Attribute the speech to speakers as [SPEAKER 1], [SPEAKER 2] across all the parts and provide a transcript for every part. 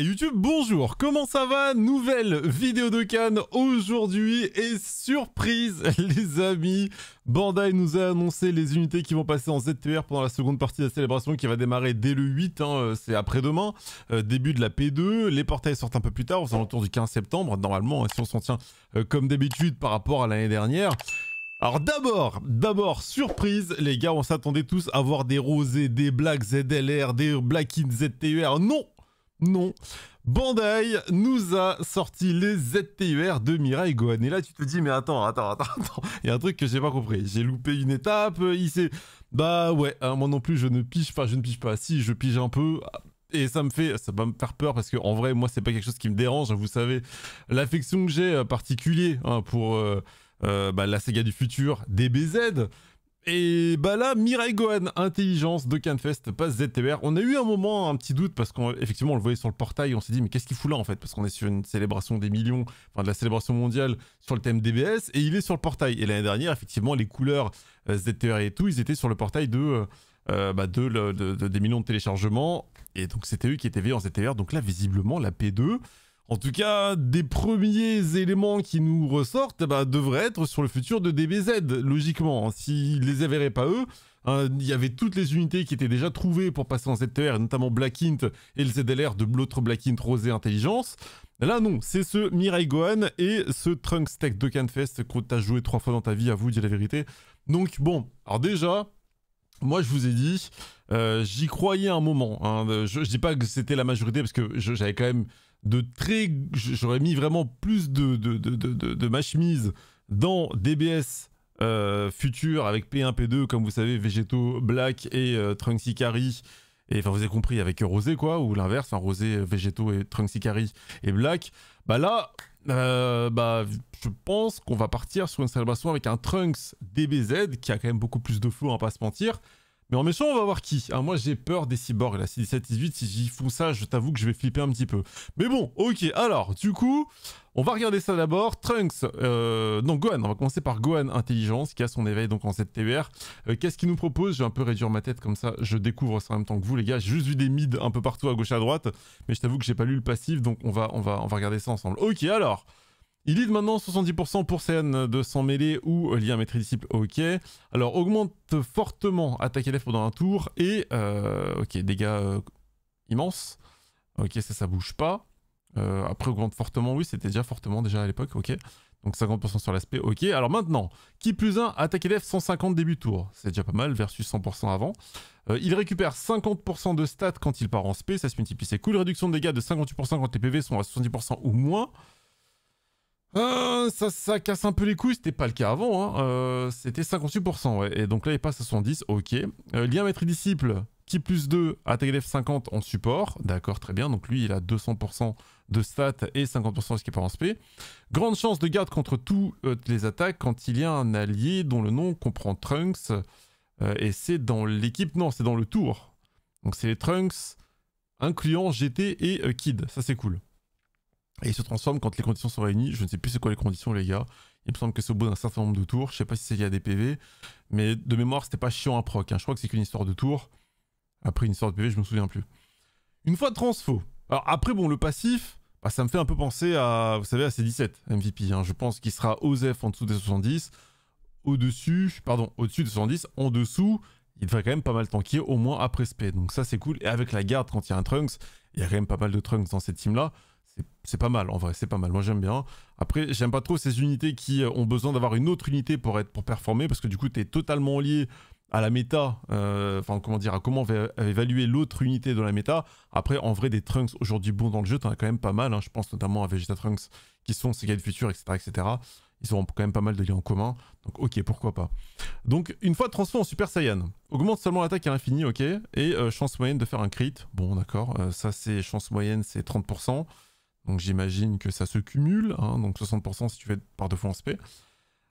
[SPEAKER 1] Et YouTube, bonjour, comment ça va Nouvelle vidéo de Cannes aujourd'hui et surprise les amis Bandai nous a annoncé les unités qui vont passer en ZTR pendant la seconde partie de la célébration qui va démarrer dès le 8, hein, euh, c'est après-demain, euh, début de la P2, les portails sortent un peu plus tard, on aux alentours du 15 septembre, normalement, hein, si on s'en tient euh, comme d'habitude par rapport à l'année dernière. Alors d'abord, d'abord, surprise, les gars, on s'attendait tous à voir des rosés, des blacks ZLR, des black in ZTR. Non, non. Bandai nous a sorti les ZTUR de Mirai Gohan. Et là, tu te dis, mais attends, attends, attends, attends. Il y a un truc que j'ai pas compris. J'ai loupé une étape. Euh, il s'est. Bah ouais, hein, moi non plus, je ne pige pas, je ne pige pas. Si, je pige un peu. Et ça me fait, ça va me faire peur parce que en vrai, moi, c'est pas quelque chose qui me dérange. Hein, vous savez, l'affection que j'ai euh, particulier hein, pour euh, bah, la Sega du futur, DBZ. Et bah là, Mirai Gohan, intelligence de Canfest, pas ZTR. On a eu un moment, un petit doute, parce qu'effectivement, on, le voyait sur le portail, on s'est dit, mais qu'est-ce qu'il fout là en fait Parce qu'on est sur une célébration des millions, enfin de la célébration mondiale sur le thème DBS, et il est sur le portail. Et l'année dernière, effectivement, les couleurs euh, ZTR et tout, ils étaient sur le portail euh, euh, bah, de, des millions de téléchargements. Et donc, c'était eux qui étaient veillés en ZTR. Donc là, visiblement, la P2, en tout cas, des premiers éléments qui nous ressortent bah, devraient être sur le futur de DBZ, logiquement. S'ils ne les avaient pas eux, hein, il y avait toutes les unités qui étaient déjà trouvées pour passer en ZTR, notamment Black et le ZLR de l'autre Black Int Rosé Intelligence. Là, non, c'est ce Mirai Gohan et ce trunk stack de Canfest que as joué trois fois dans ta vie, à vous dire la vérité. Donc, bon, alors déjà, moi, je vous ai dit, euh, j'y croyais un moment. Hein. Je, ne dis pas que c'était la majorité, parce que j'avais quand même de très. J'aurais mis vraiment plus de, de, ma chemise dans DBS euh, futur avec P1, P2, comme vous savez, Végétaux, Black et euh, Trunks Et enfin, vous avez compris, avec euh, Rosé, quoi, ou l'inverse, un Rosé, Végétaux et Trunks Ikari et Black. Bah là, bah, je pense qu'on va partir sur une célébration avec un Trunks DBZ qui a quand même beaucoup plus de flow, on va pas se mentir. Mais en méchant, on va voir qui. moi, j'ai peur des cyborgs, là. la 17, 18, si j'y fous ça, je t'avoue que je vais flipper un petit peu. Mais bon, ok. Alors, du coup, on va regarder ça d'abord. Trunks, euh, non, Gohan. On va commencer par Gohan Intelligence, qui a son éveil, donc, en cette euh, Qu'est-ce qu'il nous propose Je vais un peu réduire ma tête, comme ça, je découvre ça en même temps que vous, les gars. J'ai juste vu des mids un peu partout, à gauche, à droite. Mais je t'avoue que j'ai pas lu le passif, donc on va, on va, on va regarder ça ensemble. Ok, alors... Il lead maintenant 70% pour CN de s'en mêler ou lien maître disciple, ok. Alors augmente fortement attaque élève pendant un tour et... Euh, ok, dégâts euh, immenses. Ok, ça, ça bouge pas. Euh, après augmente fortement, oui, c'était déjà fortement déjà à l'époque, ok. Donc 50% sur l'aspect, ok. Alors maintenant, qui plus 1, attaque élève 150 début tour. C'est déjà pas mal, versus 100% avant. il récupère 50% de stats quand il part en SP, ça se multiplie, c'est cool. Réduction de dégâts de 58% quand les PV sont à 70% ou moins. Euh, ça, casse un peu les couilles, c'était pas le cas avant, hein. euh, c'était 58%, et donc là il passe à 70, ok. Euh, lien maître et disciple, qui plus 2, attaque 50 en support, d'accord, très bien, donc lui il a 200% de stats et 50% de ce qui est pas en SP. Grande chance de garde contre toutes les attaques quand il y a un allié dont le nom comprend Trunks, et c'est dans l'équipe, non, c'est dans le tour. Donc c'est les Trunks, incluant GT et Kid, ça c'est cool. Et il se transforme quand les conditions sont réunies. Je ne sais plus c'est quoi les conditions, les gars. Il me semble que c'est au bout d'un certain nombre de tours. Je ne sais pas si c'est y a des PV. Mais de mémoire, c'était pas chiant à proc. Hein. Je crois que c'est qu'une histoire de tours. Après une histoire de PV, je me souviens plus. Une fois transfo. Alors après, bon, le passif, bah, ça me fait un peu penser à, vous savez, à C17 MVP. Hein. Je pense qu'il sera OZEF en dessous des 70. Au-dessus, pardon, au-dessus des 70. En dessous, il devrait quand même pas mal tanker, au moins après SP. Donc ça, c'est cool. Et avec la garde, quand il y a un Trunks, il y a quand même pas mal de Trunks dans cette team-là c'est pas mal en vrai, c'est pas mal. Moi j'aime bien. Après, j'aime pas trop ces unités qui euh, ont besoin d'avoir une autre unité pour être pour performer parce que du coup, tu es totalement lié à la méta, euh, enfin comment dire, à comment évaluer l'autre unité de la méta. Après, en vrai, des Trunks aujourd'hui bons dans le jeu, t'en as quand même pas mal. Hein. Je pense notamment à Vegeta Trunks qui sont Seagate futur, etc., etc. Ils ont quand même pas mal de liens en commun. Donc, ok, pourquoi pas. Donc, une fois transformé en Super Saiyan, augmente seulement l'attaque à l'infini, ok, et euh, chance moyenne de faire un crit. Bon, d'accord, ça c'est chance moyenne, c'est 30%. Donc j'imagine que ça se cumule, hein. donc 60% si tu fais par deux fois en SP.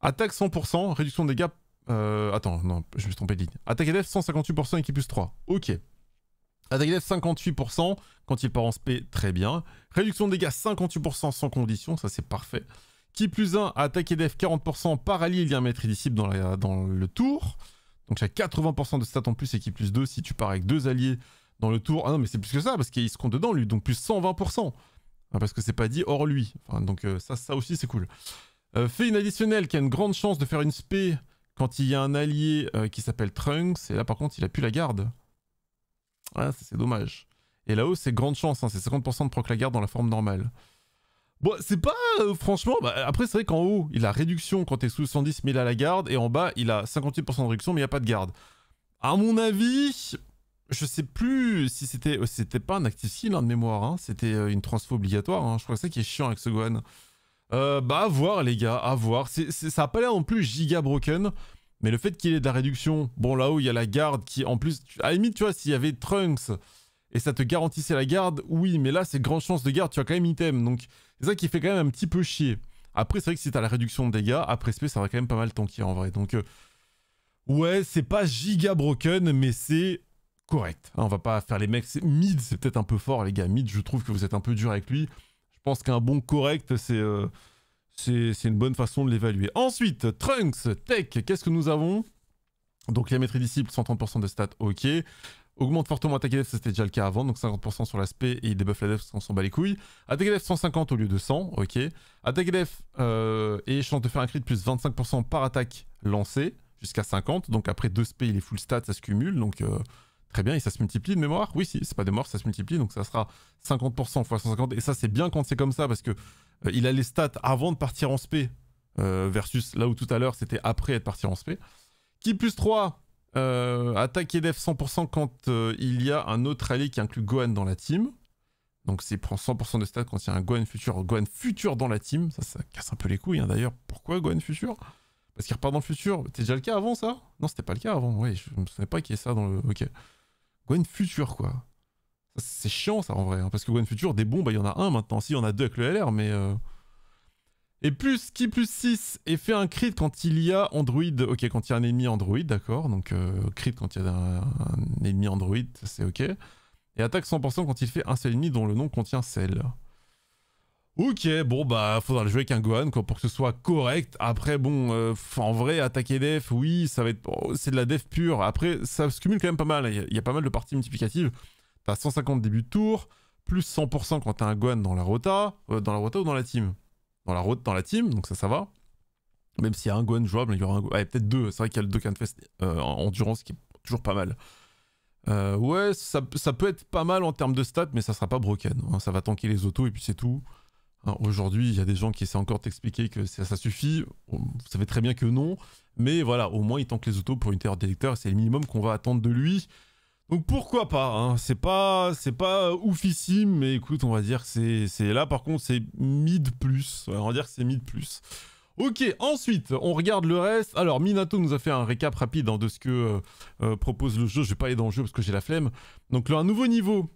[SPEAKER 1] Attaque 100%, réduction de dégâts... Euh, attends, non, je me suis trompé de ligne. Attaque et def 158% qui plus 3. Ok. Attaque et def 58% quand il part en SP, très bien. Réduction de dégâts 58% sans condition, ça c'est parfait. Qui plus 1, attaque et def 40%, par allié, il vient mettre un maître dans, dans le tour. Donc tu as 80% de stats en plus et qui plus 2 si tu pars avec deux alliés dans le tour. Ah non, mais c'est plus que ça, parce qu'il se compte dedans lui, donc plus 120% parce que c'est pas dit hors lui. donc euh, ça, ça aussi c'est cool. Euh, fait une additionnelle qui a une grande chance de faire une spé quand il y a un allié euh, qui s'appelle Trunks, et là par contre il a plus la garde. Ah, c'est dommage. Et là-haut, c'est grande chance, hein, c'est 50% de proc la garde dans la forme normale. Bon, c'est pas... franchement, bah, après c'est vrai qu'en haut, il a réduction quand t'es sous 110, mais il a la garde, et en bas, il a 58% de réduction, mais il n'y a pas de garde. À mon avis, je sais plus si c'était... Euh, c'était pas un active skill hein, de mémoire, hein. c'était euh, une transfo obligatoire, hein. je crois que c'est ça qui est chiant avec ce Gohan. Euh, bah à voir les gars, à voir. ça n'a pas l'air non plus giga broken, mais le fait qu'il ait de la réduction, bon là-haut il y a la garde qui en plus... à la limite tu vois, s'il y avait Trunks et ça te garantissait la garde, oui, mais là c'est grande chance de garde, tu as quand même item, donc c'est ça qui fait quand même un petit peu chier. Après c'est vrai que si t'as la réduction de dégâts, après SP ça va quand même pas mal tanker en vrai, donc... ouais, c'est pas giga broken, mais c'est correct. Hein, on va pas faire les mecs. Mid, c'est peut-être un peu fort, les gars. Mid, je trouve que vous êtes un peu dur avec lui. Je pense qu'un bon correct, c'est euh, c'est une bonne façon de l'évaluer. Ensuite, Trunks, Tech, qu'est-ce que nous avons Donc, la maîtrise disciple, 130% de stats, ok. Augmente fortement attaque def, c'était déjà le cas avant, donc 50% sur l'aspect et il débuffe la def s'en bat les couilles. Attaque def 150 au lieu de 100, ok. Attaque def et euh, chance de faire un crit plus 25% par attaque lancée jusqu'à 50, donc après 2 SP il est full stat, ça se cumule, donc euh, Très bien, et ça se multiplie de mémoire Oui, si, c'est pas de mémoire, ça se multiplie, donc ça sera 50% x 150. Et ça, c'est bien quand c'est comme ça, parce que euh, il a les stats avant de partir en SP, euh, versus là où tout à l'heure, c'était après être parti en SP. Qui plus 3, euh, attaque et def 100% quand il y a un autre allié qui inclut Gohan dans la team. Donc c'est prend 100% de stats quand il y a un Gohan futur, Gohan futur dans la team. Ça, ça casse un peu les couilles, hein, d'ailleurs. Pourquoi Gohan futur Parce qu'il repart dans le futur. C'était déjà le cas avant, ça Non, c'était pas le cas avant. Ouais, je me souviens pas qu'il y ait ça dans le... Ok. One Future, quoi. C'est chiant, ça, en vrai. Hein, parce que One Future, des bombes, bah, il y en a un maintenant. Si, il y en a deux avec le LR, mais. Euh. Et plus qui plus 6 et fait un crit quand il y a Android. Ok, quand il y a un ennemi Android, d'accord. Donc euh, crit quand il y a un, ennemi Android, c'est ok. Et attaque 100% quand il fait un seul ennemi dont le nom contient celle. Ok, bon bah faudra le jouer avec un Gohan quoi, pour que ce soit correct. Après bon, euh, en vrai attaquer def, oui, ça va être, oh, c'est de la def pure. Après ça se cumule quand même pas mal. Il y, a pas mal de parties multiplicatives. T'as 150 début de tour, plus 100% quand t'as un Gohan dans la rota, euh, dans la rota ou dans la team. Dans la rota, dans la team, donc ça ça va. Même s'il y a un Gohan jouable, il y aura un ouais, peut-être deux. C'est vrai qu'il y a le Dokkan Fest euh, en endurance qui est toujours pas mal. ouais, ça, peut être pas mal en termes de stats, mais ça sera pas broken. Hein. Ça va tanker les autos et puis c'est tout. Hein, aujourd'hui, il y a des gens qui essaient encore d'expliquer t'expliquer que ça, suffit. Vous savez très bien que non. Mais voilà, au moins, il tente les autos pour une terre délecteur C'est le minimum qu'on va attendre de lui. Donc pourquoi pas hein. C'est pas c'est pas oufissime, mais écoute, on va dire que c'est là. Par contre, c'est mid plus. On va dire que c'est mid plus. Ok, ensuite, on regarde le reste. Alors, Minato nous a fait un récap rapide hein, de ce que euh, euh, propose le jeu. Je vais pas aller dans le jeu parce que j'ai la flemme. Donc, là, un nouveau niveau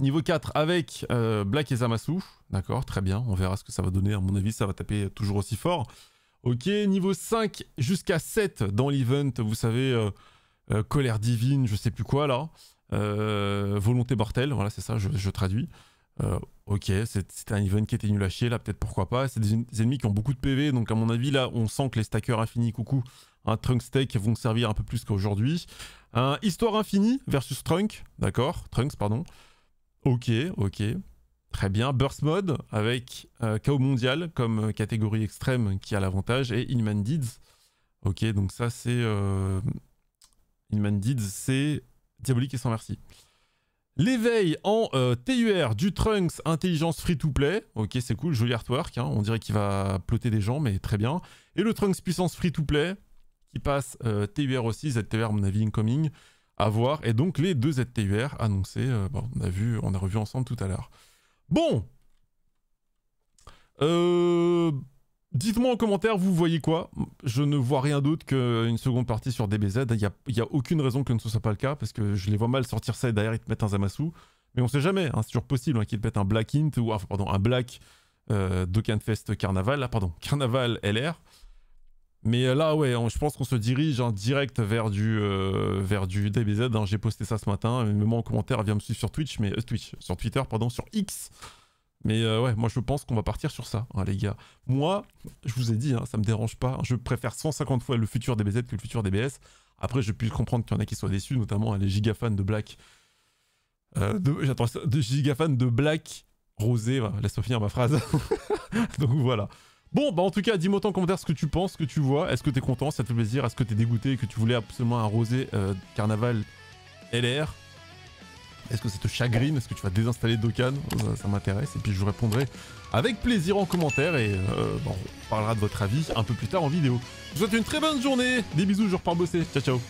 [SPEAKER 1] Niveau 4 avec euh, Black et Zamasu. D'accord, très bien. On verra ce que ça va donner. À mon avis, ça va taper toujours aussi fort. Ok, niveau 5 jusqu'à 7 dans l'event. Vous savez, euh, euh, colère divine, je sais plus quoi là. volonté mortelle, voilà, c'est ça, je, traduis. ok, c'est un event qui était nul à chier là, peut-être pourquoi pas. C'est des, ennemis qui ont beaucoup de PV, donc à mon avis, là, on sent que les stackers infinis, coucou, un Trunk Steak vont servir un peu plus qu'aujourd'hui. Un Histoire infinie versus Trunk, d'accord, Trunks, pardon. Ok, ok. Très bien. Burst Mode avec Chaos euh, Mondial comme euh, catégorie extrême qui a l'avantage et Inman Deeds. Ok, donc ça c'est. Euh, Inman Deeds, c'est Diabolique et sans merci. L'éveil en TUR du Trunks Intelligence Free to Play. Ok, c'est cool, joli artwork. Hein. On dirait qu'il va ploter des gens, mais très bien. Et le Trunks Puissance Free to Play qui passe TUR aussi, ZTR mon avis incoming à voir. Et donc les deux ZTUR annoncés, euh, on, a vu, on a revu ensemble tout à l'heure. Bon euh, Dites-moi en commentaire, vous voyez quoi Je ne vois rien d'autre qu'une seconde partie sur DBZ. Il n'y a, y a, aucune raison que ne soit pas le cas, parce que je les vois mal sortir ça et derrière ils te mettent un Zamasu. Mais on sait jamais, hein, c'est toujours possible hein, qu'ils te mettent un Black Int, ou enfin, ah, pardon, un Black euh, Fest Carnaval, là ah, pardon, Carnaval LR. Mais euh, là, ouais, je pense qu'on se dirige en hein, direct vers du, euh, vers du DBZ. Hein. J'ai posté ça ce matin. Euh, même moi en commentaire, vient me suivre sur Twitch, mais Twitch, sur Twitter, pardon, sur X. Mais ouais, moi je pense qu'on va partir sur ça, hein, les gars. Moi, je vous ai dit, hein, ça me dérange pas. Je préfère 150 fois le futur DBZ que le futur DBS. Après, je peux comprendre qu'il y en a qui soient déçus, notamment les gigafans de Black. de, ça, de giga fans de Black Rosé. laisse-moi finir ma phrase. Donc voilà. Bon, bah en tout cas, dis-moi en commentaire ce que tu penses, ce que tu vois. Est-ce que t'es content, ça te fait plaisir Est-ce que t'es dégoûté et que tu voulais absolument arroser euh, carnaval LR Est-ce que ça te chagrine Est-ce que tu vas désinstaller Dokkan Ça, m'intéresse. Et puis je vous répondrai avec plaisir en commentaire et euh, bah, on parlera de votre avis un peu plus tard en vidéo. Je vous souhaite une très bonne journée. Des bisous, je repars bosser. Ciao, ciao.